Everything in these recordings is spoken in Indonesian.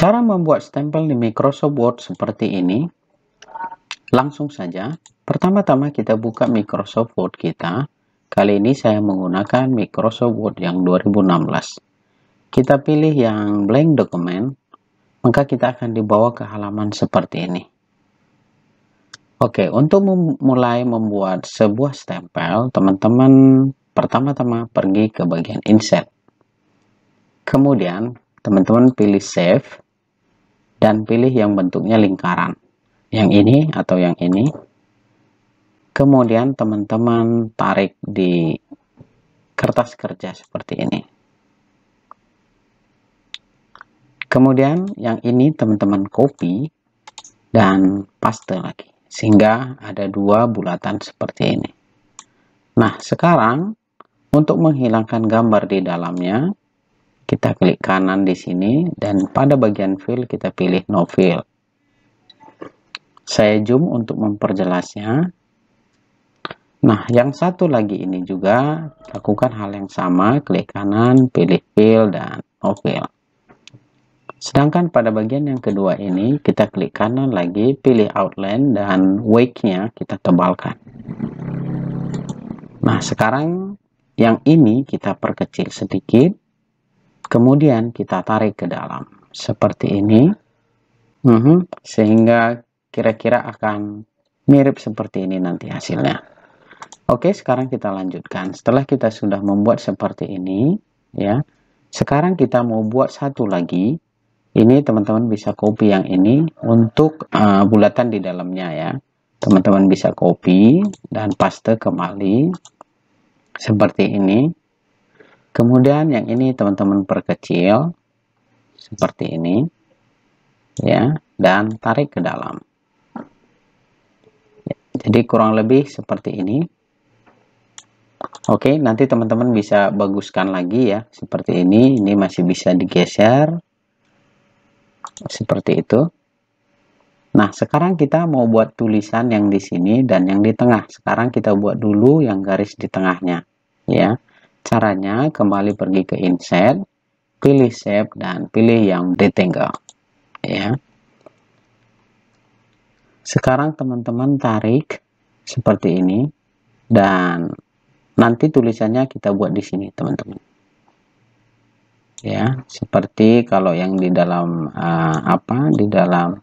Cara membuat stempel di Microsoft Word seperti ini, langsung saja. Pertama-tama kita buka Microsoft Word kita. Kali ini saya menggunakan Microsoft Word yang 2016. Kita pilih yang blank Document. maka kita akan dibawa ke halaman seperti ini. Oke, untuk memulai membuat sebuah stempel, teman-teman pertama-tama pergi ke bagian Insert. Kemudian, teman-teman pilih Save dan pilih yang bentuknya lingkaran yang ini atau yang ini kemudian teman-teman tarik di kertas kerja seperti ini kemudian yang ini teman-teman copy dan paste lagi sehingga ada dua bulatan seperti ini nah sekarang untuk menghilangkan gambar di dalamnya kita klik kanan di sini dan pada bagian fill kita pilih no fill saya zoom untuk memperjelasnya nah yang satu lagi ini juga lakukan hal yang sama klik kanan pilih fill dan no fill sedangkan pada bagian yang kedua ini kita klik kanan lagi pilih outline dan wake nya kita tebalkan nah sekarang yang ini kita perkecil sedikit Kemudian kita tarik ke dalam seperti ini, mhm. sehingga kira-kira akan mirip seperti ini nanti hasilnya. Oke, sekarang kita lanjutkan. Setelah kita sudah membuat seperti ini, ya. Sekarang kita mau buat satu lagi. Ini teman-teman bisa copy yang ini untuk uh, bulatan di dalamnya ya. Teman-teman bisa copy dan paste kembali seperti ini. Kemudian yang ini teman-teman perkecil seperti ini ya dan tarik ke dalam. Ya, jadi kurang lebih seperti ini. Oke, nanti teman-teman bisa baguskan lagi ya seperti ini. Ini masih bisa digeser seperti itu. Nah, sekarang kita mau buat tulisan yang di sini dan yang di tengah. Sekarang kita buat dulu yang garis di tengahnya ya. Caranya kembali pergi ke insert, pilih shape dan pilih yang rectangle. Ya. Sekarang teman-teman tarik seperti ini dan nanti tulisannya kita buat di sini teman-teman. Ya, seperti kalau yang di dalam uh, apa di dalam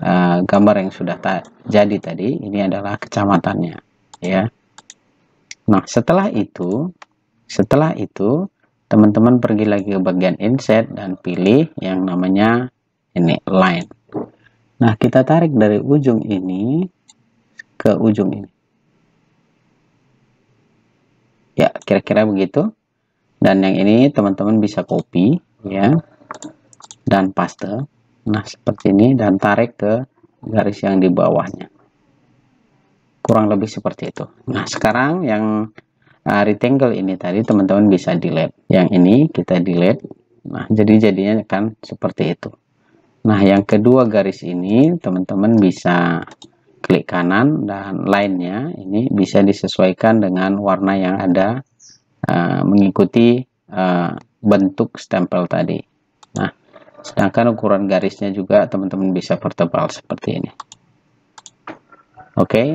uh, gambar yang sudah ta jadi tadi ini adalah kecamatannya ya. Nah, setelah itu setelah itu, teman-teman pergi lagi ke bagian insert dan pilih yang namanya ini line. Nah, kita tarik dari ujung ini ke ujung ini. Ya, kira-kira begitu. Dan yang ini teman-teman bisa copy ya dan paste. Nah, seperti ini dan tarik ke garis yang di bawahnya. Kurang lebih seperti itu. Nah, sekarang yang uh, rectangle ini tadi teman-teman bisa delete. Yang ini kita delete. Nah, jadi jadinya kan seperti itu. Nah, yang kedua garis ini teman-teman bisa klik kanan dan lainnya ini bisa disesuaikan dengan warna yang ada uh, mengikuti uh, bentuk stempel tadi. Nah, sedangkan ukuran garisnya juga teman-teman bisa pertebal seperti ini. Oke, okay,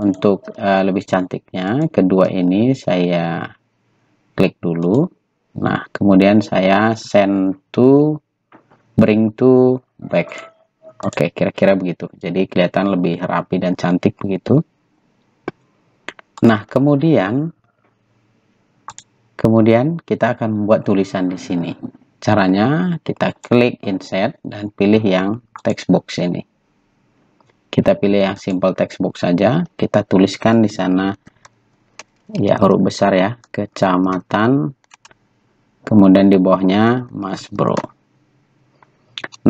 untuk uh, lebih cantiknya kedua ini saya klik dulu nah kemudian saya send to bring to back oke okay, kira-kira begitu jadi kelihatan lebih rapi dan cantik begitu nah kemudian kemudian kita akan membuat tulisan di sini caranya kita klik insert dan pilih yang text box ini kita pilih yang simple textbook saja kita tuliskan di sana ya huruf besar ya kecamatan kemudian di bawahnya mas bro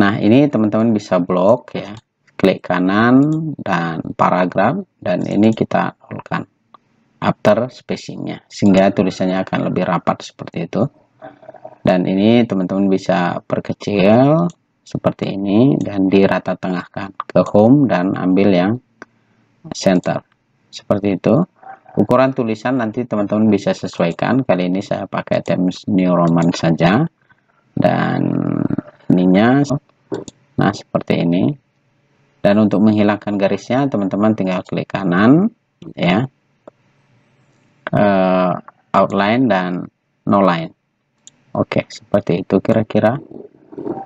nah ini teman-teman bisa blok ya klik kanan dan paragraf dan ini kita nolkan after spacingnya sehingga tulisannya akan lebih rapat seperti itu dan ini teman-teman bisa perkecil seperti ini dan dirata tengahkan ke home dan ambil yang center seperti itu ukuran tulisan nanti teman-teman bisa sesuaikan kali ini saya pakai Times New Roman saja dan ininya nah seperti ini dan untuk menghilangkan garisnya teman-teman tinggal klik kanan ya uh, outline dan no line oke okay, seperti itu kira-kira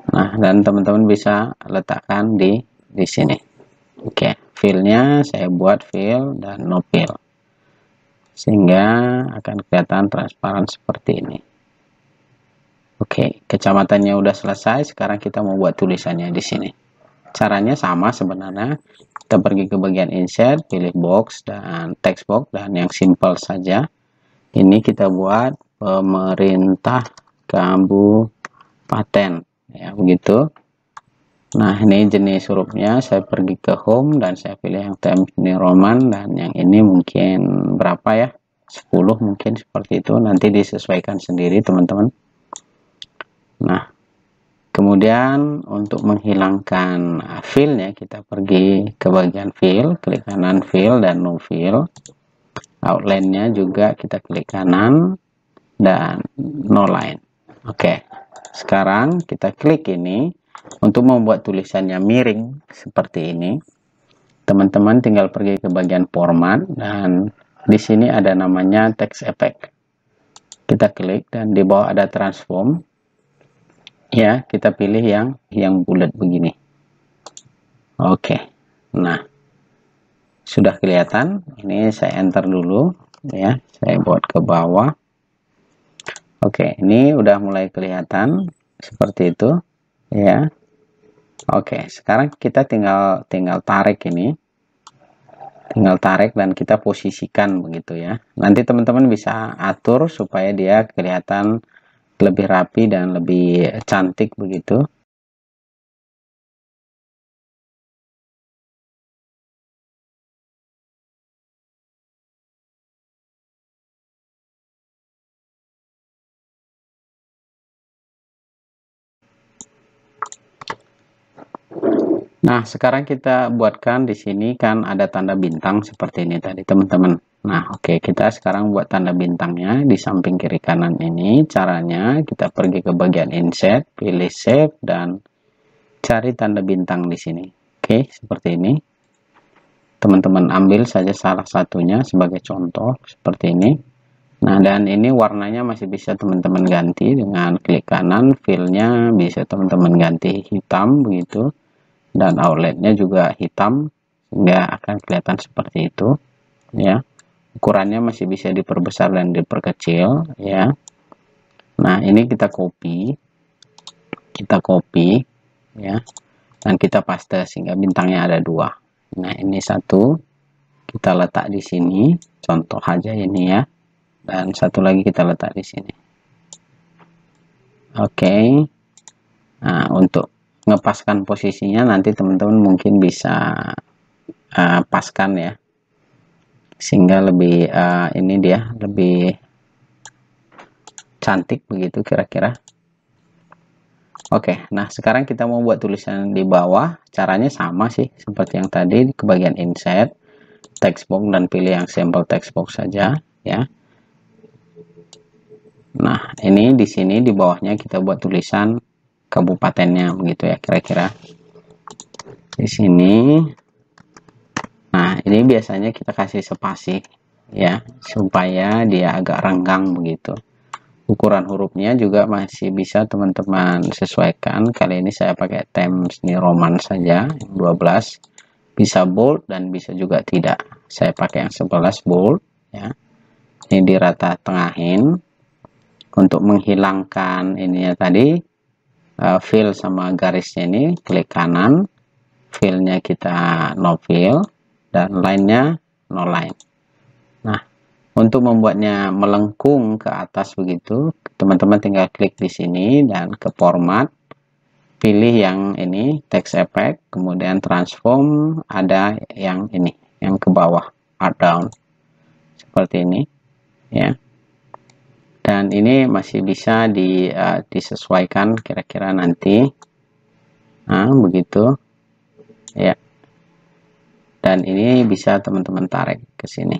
Nah, dan teman-teman bisa letakkan di di sini. Oke, okay. filenya saya buat fill dan no fill. Sehingga akan kelihatan transparan seperti ini. Oke, okay. kecamatannya udah selesai. Sekarang kita mau buat tulisannya di sini. Caranya sama sebenarnya. Kita pergi ke bagian insert, pilih box dan text box dan yang simple saja. Ini kita buat pemerintah kabupaten ya begitu nah ini jenis hurufnya saya pergi ke home dan saya pilih yang time ini Roman dan yang ini mungkin berapa ya 10 mungkin seperti itu nanti disesuaikan sendiri teman-teman nah kemudian untuk menghilangkan filenya kita pergi ke bagian fill klik kanan fill dan no fill outline-nya juga kita klik kanan dan no line oke okay. Sekarang kita klik ini untuk membuat tulisannya miring seperti ini. Teman-teman tinggal pergi ke bagian format dan di sini ada namanya text effect. Kita klik dan di bawah ada transform. Ya, kita pilih yang yang bulat begini. Oke. Nah, sudah kelihatan. Ini saya enter dulu ya. Saya buat ke bawah. Oke, ini udah mulai kelihatan seperti itu ya. Oke, sekarang kita tinggal tinggal tarik ini. Tinggal tarik dan kita posisikan begitu ya. Nanti teman-teman bisa atur supaya dia kelihatan lebih rapi dan lebih cantik begitu. Nah, sekarang kita buatkan di sini kan ada tanda bintang seperti ini tadi, teman-teman. Nah, oke, okay, kita sekarang buat tanda bintangnya di samping kiri kanan ini. Caranya kita pergi ke bagian insert, pilih save dan cari tanda bintang di sini. Oke, okay, seperti ini. Teman-teman ambil saja salah satunya sebagai contoh seperti ini. Nah, dan ini warnanya masih bisa teman-teman ganti dengan klik kanan, fill-nya bisa teman-teman ganti hitam begitu dan outletnya juga hitam sehingga akan kelihatan seperti itu ya ukurannya masih bisa diperbesar dan diperkecil ya nah ini kita copy kita copy ya dan kita paste sehingga bintangnya ada dua nah ini satu kita letak di sini contoh aja ini ya dan satu lagi kita letak di sini oke okay. nah untuk ngepaskan posisinya nanti teman-teman mungkin bisa uh, paskan ya sehingga lebih uh, ini dia lebih cantik begitu kira-kira Oke nah sekarang kita mau buat tulisan di bawah caranya sama sih seperti yang tadi ke bagian insert text box dan pilih yang sample text box saja ya Nah, ini di sini di bawahnya kita buat tulisan kabupatennya begitu ya kira-kira di sini nah ini biasanya kita kasih spasi ya supaya dia agak renggang begitu ukuran hurufnya juga masih bisa teman-teman sesuaikan kali ini saya pakai Times New Roman saja 12 bisa bold dan bisa juga tidak saya pakai yang 11 bold ya ini dirata tengahin untuk menghilangkan ininya tadi uh, fill sama garisnya ini klik kanan fillnya kita no fill dan lainnya no line nah untuk membuatnya melengkung ke atas begitu teman-teman tinggal klik di sini dan ke format pilih yang ini text effect kemudian transform ada yang ini yang ke bawah art down seperti ini ya dan ini masih bisa di, uh, disesuaikan kira-kira nanti nah begitu ya dan ini bisa teman-teman tarik ke sini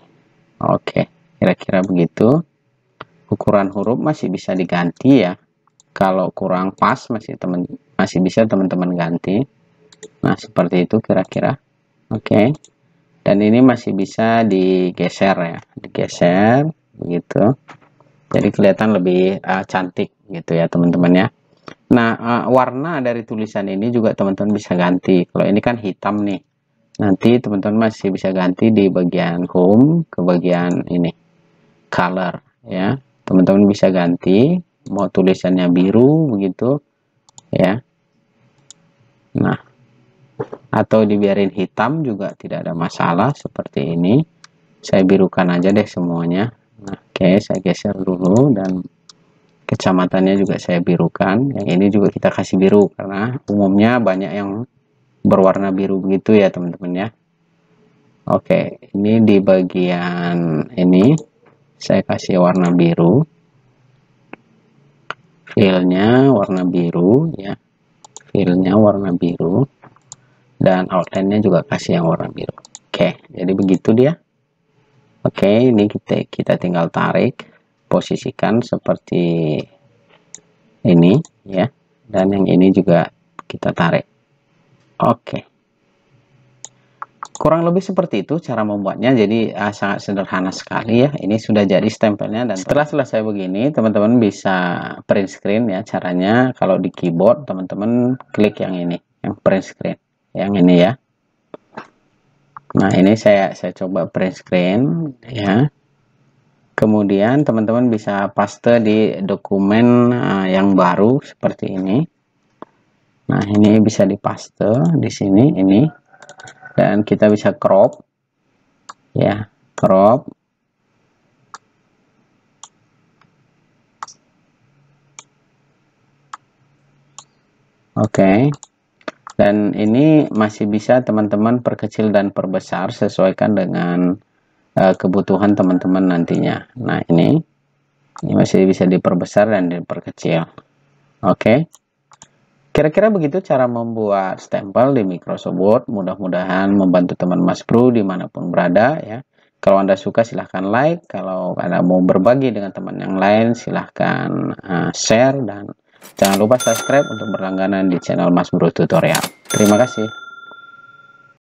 oke kira-kira begitu ukuran huruf masih bisa diganti ya kalau kurang pas masih teman masih bisa teman-teman ganti nah seperti itu kira-kira oke dan ini masih bisa digeser ya digeser begitu jadi kelihatan lebih uh, cantik gitu ya teman-teman ya nah uh, warna dari tulisan ini juga teman-teman bisa ganti kalau ini kan hitam nih nanti teman-teman masih bisa ganti di bagian home ke bagian ini color ya teman-teman bisa ganti mau tulisannya biru begitu ya nah atau dibiarin hitam juga tidak ada masalah seperti ini saya birukan aja deh semuanya Oke, saya geser dulu dan kecamatannya juga saya birukan. Yang ini juga kita kasih biru karena umumnya banyak yang berwarna biru gitu ya teman-teman ya. Oke, ini di bagian ini saya kasih warna biru. Fillnya warna biru ya. Fillnya warna biru dan outline-nya juga kasih yang warna biru. Oke, jadi begitu dia. Oke, ini kita, kita tinggal tarik, posisikan seperti ini ya. Dan yang ini juga kita tarik. Oke. Kurang lebih seperti itu cara membuatnya. Jadi ah, sangat sederhana sekali ya. Ini sudah jadi stempelnya dan setelah selesai begini, teman-teman bisa print screen ya caranya. Kalau di keyboard, teman-teman klik yang ini, yang print screen. Yang ini ya. Nah, ini saya saya coba print screen ya. Kemudian teman-teman bisa paste di dokumen uh, yang baru seperti ini. Nah, ini bisa dipaste di sini ini. Dan kita bisa crop ya, crop Oke dan ini masih bisa teman-teman perkecil dan perbesar sesuaikan dengan uh, kebutuhan teman-teman nantinya nah ini ini masih bisa diperbesar dan diperkecil oke okay. kira-kira begitu cara membuat stempel di Microsoft Word mudah-mudahan membantu teman Mas Bro dimanapun berada ya kalau Anda suka silahkan like kalau Anda mau berbagi dengan teman yang lain silahkan eh, share dan Jangan lupa subscribe untuk berlangganan di channel Mas Bro Tutorial. Terima kasih.